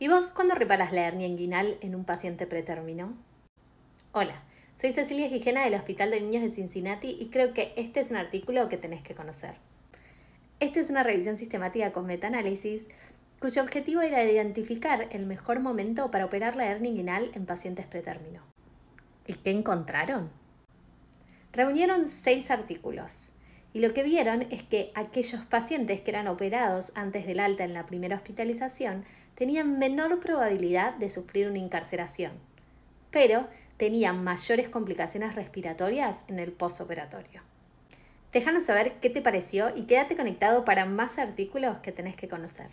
¿Y vos cuándo reparas la hernia inguinal en un paciente pretérmino? Hola, soy Cecilia Gijena del Hospital de Niños de Cincinnati y creo que este es un artículo que tenés que conocer. Esta es una revisión sistemática con metaanálisis cuyo objetivo era identificar el mejor momento para operar la hernia inguinal en pacientes pretérmino. ¿Y qué encontraron? Reunieron seis artículos, y lo que vieron es que aquellos pacientes que eran operados antes del alta en la primera hospitalización tenían menor probabilidad de sufrir una incarceración, pero tenían mayores complicaciones respiratorias en el postoperatorio. Déjanos saber qué te pareció y quédate conectado para más artículos que tenés que conocer.